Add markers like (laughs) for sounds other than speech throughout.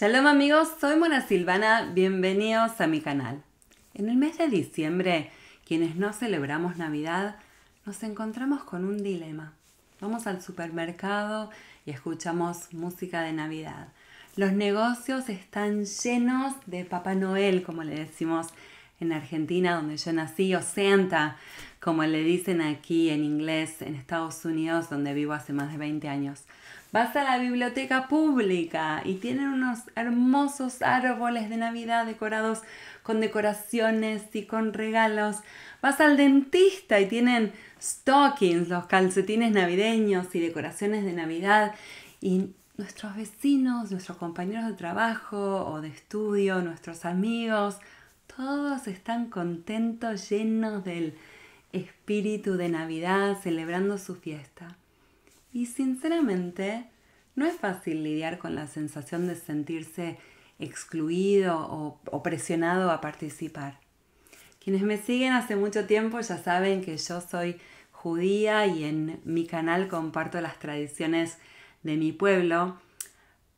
Shalom amigos, soy Mona Silvana, bienvenidos a mi canal. En el mes de diciembre, quienes no celebramos Navidad, nos encontramos con un dilema. Vamos al supermercado y escuchamos música de Navidad. Los negocios están llenos de Papá Noel, como le decimos en Argentina, donde yo nací, o Santa, como le dicen aquí en inglés, en Estados Unidos, donde vivo hace más de 20 años. Vas a la biblioteca pública y tienen unos hermosos árboles de Navidad decorados con decoraciones y con regalos. Vas al dentista y tienen stockings, los calcetines navideños y decoraciones de Navidad. Y nuestros vecinos, nuestros compañeros de trabajo o de estudio, nuestros amigos, todos están contentos, llenos del espíritu de Navidad, celebrando su fiesta. Y sinceramente, no es fácil lidiar con la sensación de sentirse excluido o, o presionado a participar. Quienes me siguen hace mucho tiempo ya saben que yo soy judía y en mi canal comparto las tradiciones de mi pueblo.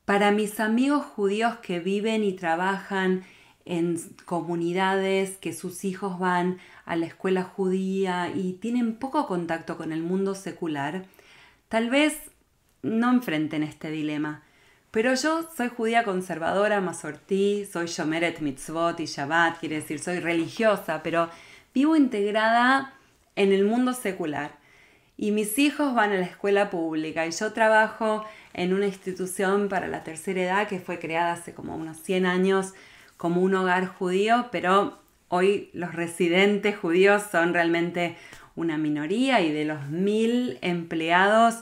Para mis amigos judíos que viven y trabajan en comunidades que sus hijos van a la escuela judía y tienen poco contacto con el mundo secular, Tal vez no enfrenten este dilema, pero yo soy judía conservadora, masortí, soy Shomeret Mitzvot y Shabbat, quiere decir, soy religiosa, pero vivo integrada en el mundo secular. Y mis hijos van a la escuela pública y yo trabajo en una institución para la tercera edad que fue creada hace como unos 100 años como un hogar judío, pero hoy los residentes judíos son realmente una minoría y de los mil empleados,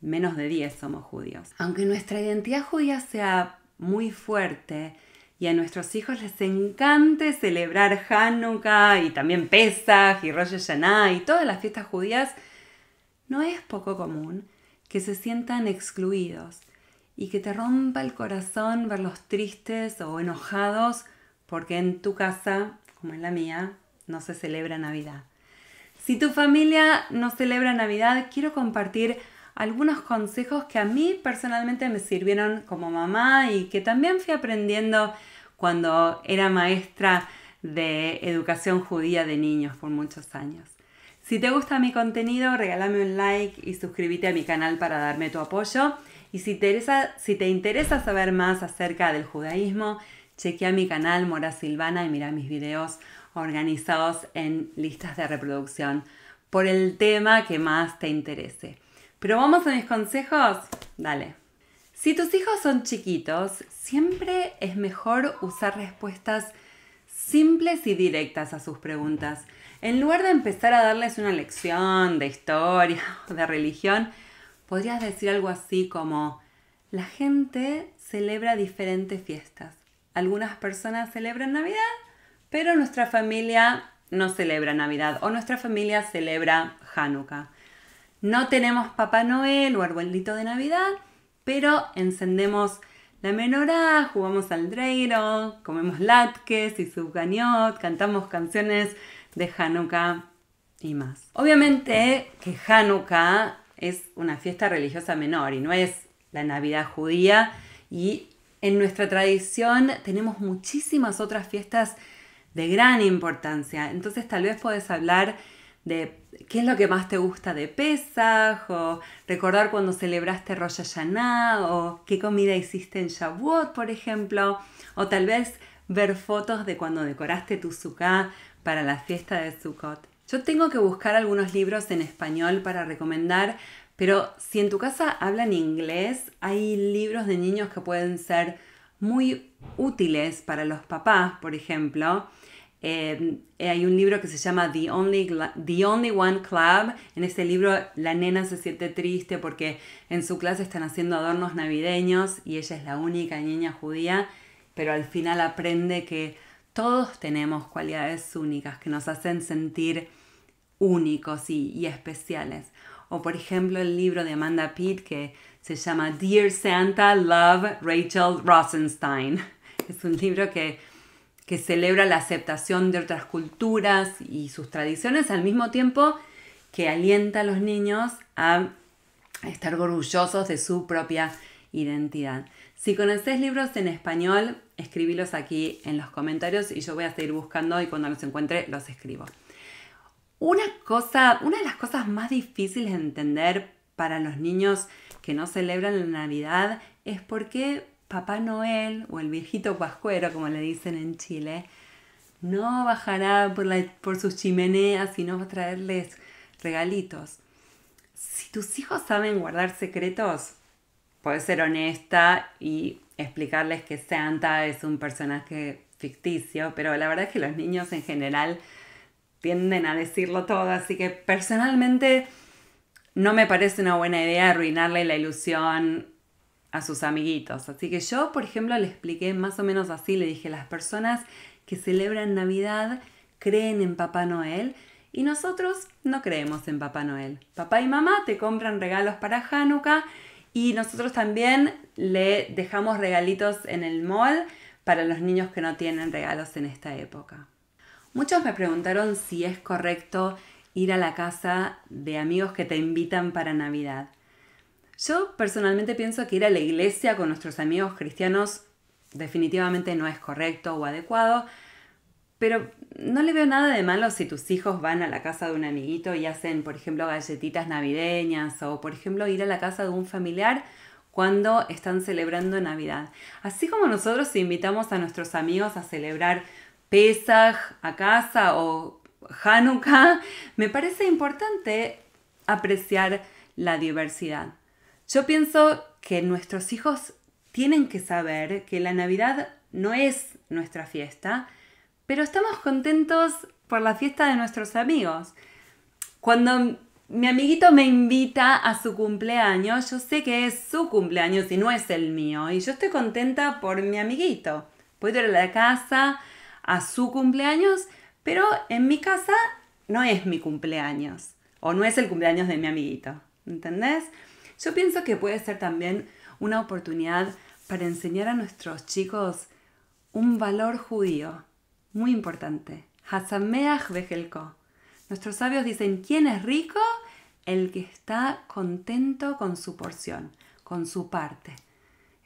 menos de 10 somos judíos. Aunque nuestra identidad judía sea muy fuerte, y a nuestros hijos les encante celebrar Hanukkah y también Pesach y Rosh Hashanah y todas las fiestas judías, no es poco común que se sientan excluidos y que te rompa el corazón verlos tristes o enojados porque en tu casa, como en la mía, no se celebra Navidad. Si tu familia no celebra Navidad, quiero compartir algunos consejos que a mí personalmente me sirvieron como mamá y que también fui aprendiendo cuando era maestra de educación judía de niños por muchos años. Si te gusta mi contenido, regálame un like y suscríbete a mi canal para darme tu apoyo. Y si te interesa, saber más acerca del judaísmo, chequea mi canal Mora Silvana y mira mis videos organizados en listas de reproducción por el tema que más te interese. Pero vamos a mis consejos. Dale. Si tus hijos son chiquitos, siempre es mejor usar respuestas simples y directas a sus preguntas. En lugar de empezar a darles una lección de historia (laughs) o de religión, podrías decir algo así como, la gente celebra diferentes fiestas. Algunas personas celebran Navidad pero nuestra familia no celebra Navidad o nuestra familia celebra Hanukkah. No tenemos Papá Noel o arbolito de Navidad, pero encendemos la menorá, jugamos al dreiro, comemos latkes y subgañot, cantamos canciones de Hanukkah y más. Obviamente que Hanukkah es una fiesta religiosa menor y no es la Navidad judía y en nuestra tradición tenemos muchísimas otras fiestas de gran importancia. Entonces tal vez puedes hablar de qué es lo que más te gusta de Pesaj, o recordar cuando celebraste Rosh Hashanah, o qué comida hiciste en Shavuot, por ejemplo, o tal vez ver fotos de cuando decoraste tu sukkah para la fiesta de Sukkot. Yo tengo que buscar algunos libros en español para recomendar, pero si en tu casa hablan inglés, hay libros de niños que pueden ser muy útiles para los papás, por ejemplo. Eh, eh, hay un libro que se llama The Only, The Only One Club. En este libro la nena se siente triste porque en su clase están haciendo adornos navideños y ella es la única niña judía, pero al final aprende que todos tenemos cualidades únicas que nos hacen sentir únicos y, y especiales. O por ejemplo el libro de Amanda Pitt que se llama Dear Santa, Love Rachel Rosenstein. (laughs) Es un libro que, que celebra la aceptación de otras culturas y sus tradiciones al mismo tiempo que alienta a los niños a estar orgullosos de su propia identidad. Si conoces libros en español, escribílos aquí en los comentarios y yo voy a seguir buscando y cuando los encuentre los escribo. Una cosa, una de las cosas más difíciles de entender para los niños que no celebran la Navidad es porque Papá Noel o el viejito pascuero, como le dicen en Chile, no bajará por, por sus chimeneas y no va a traerles regalitos. Si tus hijos saben guardar secretos, puedes ser honesta y explicarles que Santa es un personaje ficticio, pero la verdad es que los niños en general tienden a decirlo todo, así que personalmente no me parece una buena idea arruinarle la ilusión a sus amiguitos. Así que yo, por ejemplo, le expliqué más o menos así, le dije, las personas que celebran Navidad creen en Papá Noel y nosotros no creemos en Papá Noel. Papá y mamá te compran regalos para Hanukkah y nosotros también le dejamos regalitos en el mall para los niños que no tienen regalos en esta época. Muchos me preguntaron si es correcto ir a la casa de amigos que te invitan para Navidad. Yo personalmente pienso que ir a la iglesia con nuestros amigos cristianos definitivamente no es correcto o adecuado, pero no le veo nada de malo si tus hijos van a la casa de un amiguito y hacen, por ejemplo, galletitas navideñas o, por ejemplo, ir a la casa de un familiar cuando están celebrando Navidad. Así como nosotros invitamos a nuestros amigos a celebrar Pesaj a casa o Hanukkah, me parece importante apreciar la diversidad. Yo pienso que nuestros hijos tienen que saber que la Navidad no es nuestra fiesta, pero estamos contentos por la fiesta de nuestros amigos. Cuando mi amiguito me invita a su cumpleaños, yo sé que es su cumpleaños y no es el mío, y yo estoy contenta por mi amiguito. Puedo ir a la casa a su cumpleaños pero en mi casa no es mi cumpleaños o no es el cumpleaños de mi amiguito, ¿entendés? Yo pienso que puede ser también una oportunidad para enseñar a nuestros chicos un valor judío muy importante. Hasameach Bejelko. Nuestros sabios dicen, ¿quién es rico? El que está contento con su porción, con su parte.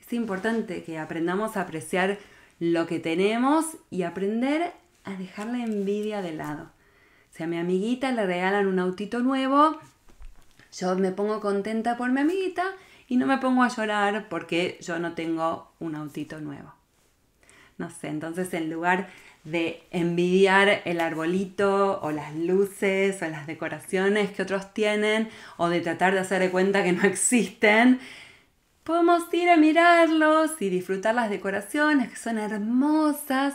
Es importante que aprendamos a apreciar lo que tenemos y aprender a dejar la envidia de lado. Si a mi amiguita le regalan un autito nuevo, yo me pongo contenta por mi amiguita y no me pongo a llorar porque yo no tengo un autito nuevo. No sé, entonces en lugar de envidiar el arbolito o las luces o las decoraciones que otros tienen o de tratar de hacer de cuenta que no existen, podemos ir a mirarlos y disfrutar las decoraciones que son hermosas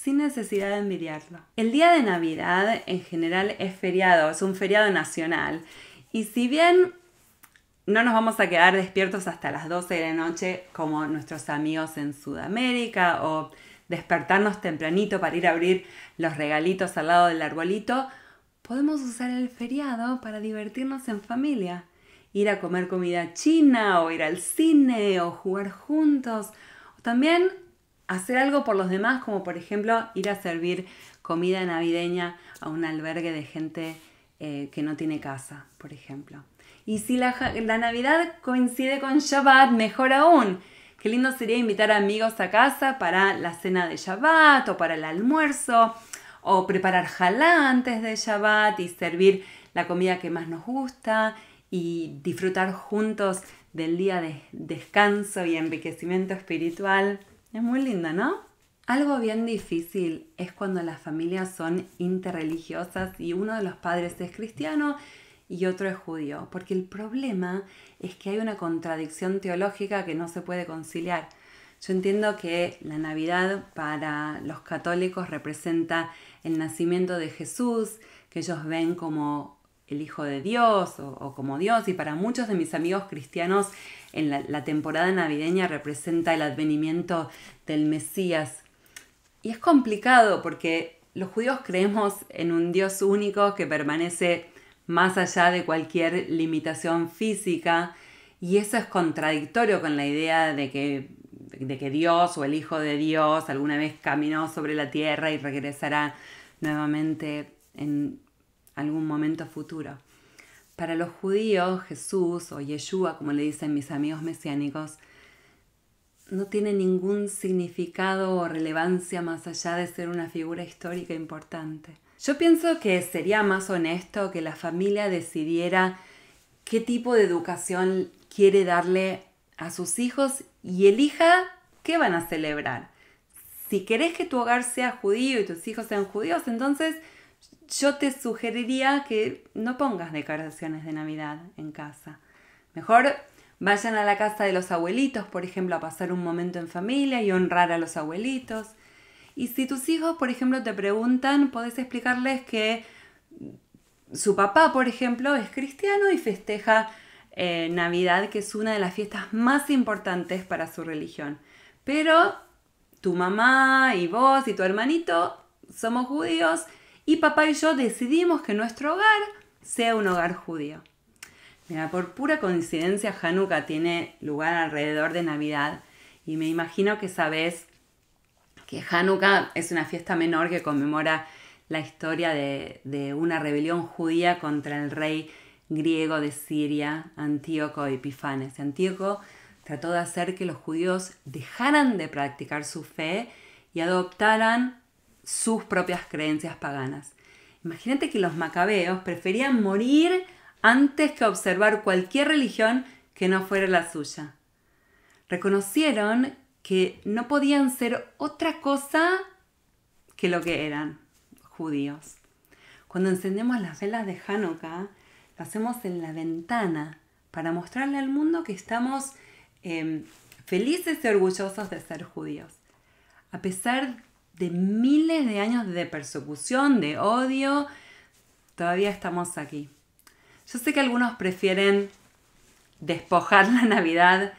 sin necesidad de envidiarlo. El día de Navidad en general es feriado, es un feriado nacional. Y si bien no nos vamos a quedar despiertos hasta las 12 de la noche como nuestros amigos en Sudamérica o despertarnos tempranito para ir a abrir los regalitos al lado del arbolito, podemos usar el feriado para divertirnos en familia, ir a comer comida china o ir al cine o jugar juntos, o también hacer algo por los demás, como por ejemplo ir a servir comida navideña a un albergue de gente eh, que no tiene casa, por ejemplo. Y si la, la, Navidad coincide con Shabbat, mejor aún. Qué lindo sería invitar amigos a casa para la cena de Shabbat o para el almuerzo, o preparar jalá antes de Shabbat y servir la comida que más nos gusta y disfrutar juntos del día de descanso y enriquecimiento espiritual. Es muy linda, ¿no? Algo bien difícil es cuando las familias son interreligiosas y uno de los padres es cristiano y otro es judío, porque el problema es que hay una contradicción teológica que no se puede conciliar. Yo entiendo que la Navidad para los católicos representa el nacimiento de Jesús, que ellos ven como el Hijo de Dios o, como Dios, y para muchos de mis amigos cristianos en la, temporada navideña representa el advenimiento del Mesías. Y es complicado porque los judíos creemos en un Dios único que permanece más allá de cualquier limitación física y eso es contradictorio con la idea de que, de que Dios o el Hijo de Dios alguna vez caminó sobre la tierra y regresará nuevamente en algún momento futuro. Para los judíos, Jesús o Yeshua, como le dicen mis amigos mesiánicos, no tiene ningún significado o relevancia más allá de ser una figura histórica importante. Yo pienso que sería más honesto que la familia decidiera qué tipo de educación quiere darle a sus hijos y elija qué van a celebrar. Si querés que tu hogar sea judío y tus hijos sean judíos, entonces yo te sugeriría que no pongas decoraciones de Navidad en casa. Mejor vayan a la casa de los abuelitos, por ejemplo, a pasar un momento en familia y honrar a los abuelitos. Y si tus hijos, por ejemplo, te preguntan, podés explicarles que su papá, por ejemplo, es cristiano y festeja eh, Navidad, que es una de las fiestas más importantes para su religión. Pero tu mamá y vos y tu hermanito somos judíos y papá y yo decidimos que nuestro hogar sea un hogar judío. Mira, por pura coincidencia, Hanukkah tiene lugar alrededor de Navidad y me imagino que sabes que Hanukkah es una fiesta menor que conmemora la historia de, una rebelión judía contra el rey griego de Siria, Antíoco Epifanes. Antíoco trató de hacer que los judíos dejaran de practicar su fe y adoptaran sus propias creencias paganas. Imagínate que los macabeos preferían morir antes que observar cualquier religión que no fuera la suya. Reconocieron que no podían ser otra cosa que lo que eran judíos. Cuando encendemos las velas de Hanukkah, las hacemos en la ventana para mostrarle al mundo que estamos em, felices y orgullosos de ser judíos. A pesar de miles de años de persecución, de odio, todavía estamos aquí. Yo sé que algunos prefieren despojar la Navidad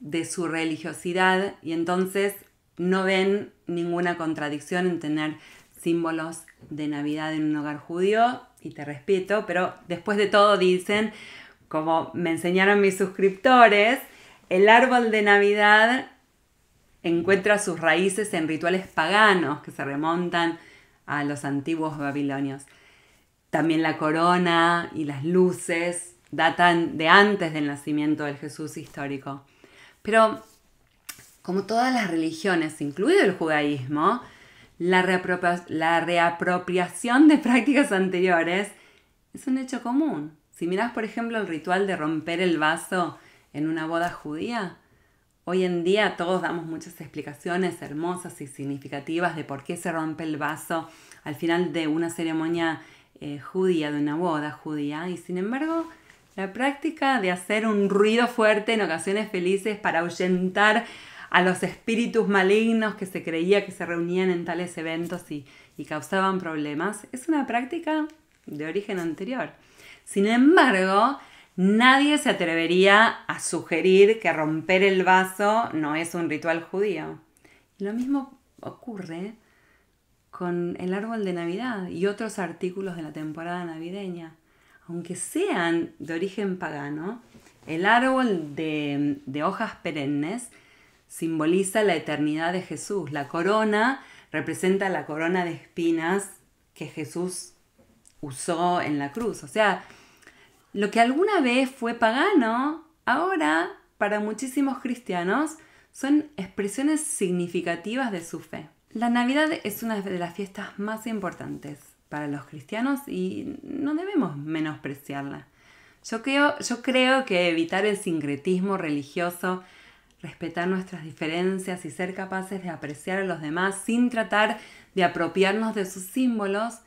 de su religiosidad y entonces no ven ninguna contradicción en tener símbolos de Navidad en un hogar judío y te respeto, pero después de todo dicen, como me enseñaron mis suscriptores, el árbol de Navidad encuentra sus raíces en rituales paganos que se remontan a los antiguos babilonios. También la corona y las luces datan de antes del nacimiento del Jesús histórico. Pero como todas las religiones, incluido el judaísmo, la, reapropiación de prácticas anteriores es un hecho común. Si miras, por ejemplo, el ritual de romper el vaso en una boda judía, Hoy en día todos damos muchas explicaciones hermosas y significativas de por qué se rompe el vaso al final de una ceremonia eh, judía, de una boda judía, y sin embargo la práctica de hacer un ruido fuerte en ocasiones felices para ahuyentar a los espíritus malignos que se creía que se reunían en tales eventos y, y causaban problemas, es una práctica de origen anterior. Sin embargo, Nadie se atrevería a sugerir que romper el vaso no es un ritual judío. Lo mismo ocurre con el árbol de Navidad y otros artículos de la temporada navideña. Aunque sean de origen pagano, el árbol de, hojas perennes simboliza la eternidad de Jesús. La corona representa la corona de espinas que Jesús usó en la cruz. O sea, lo que alguna vez fue pagano, ahora, para muchísimos cristianos, son expresiones significativas de su fe. La Navidad es una de las fiestas más importantes para los cristianos y no debemos menospreciarla. Yo creo, yo creo que evitar el sincretismo religioso, respetar nuestras diferencias y ser capaces de apreciar a los demás sin tratar de apropiarnos de sus símbolos,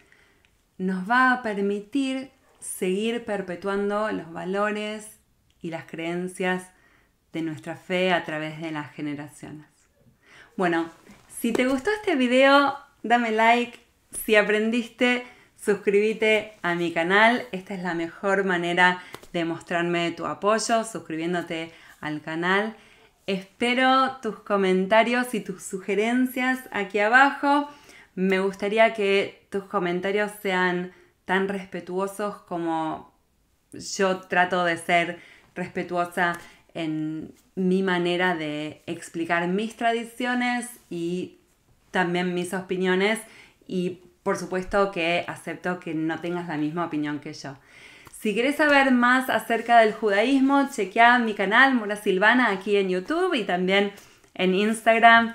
nos va a permitir seguir perpetuando los valores y las creencias de nuestra fe a través de las generaciones. Bueno, si te gustó este video, dame like. Si aprendiste, suscríbete a mi canal. Esta es la mejor manera de mostrarme tu apoyo, suscribiéndote al canal. Espero tus comentarios y tus sugerencias aquí abajo. Me gustaría que tus comentarios sean tan respetuosos como yo trato de ser respetuosa en mi manera de explicar mis tradiciones y también mis opiniones y por supuesto que acepto que no tengas la misma opinión que yo. Si quieres saber más acerca del judaísmo, chequea mi canal Mura Silvana aquí en YouTube y también en Instagram.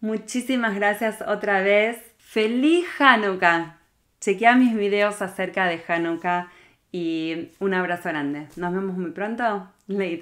Muchísimas gracias otra vez. ¡Feliz Hanukkah! chequea mis videos acerca de Hanukkah y un abrazo grande. Nos vemos muy pronto. Lady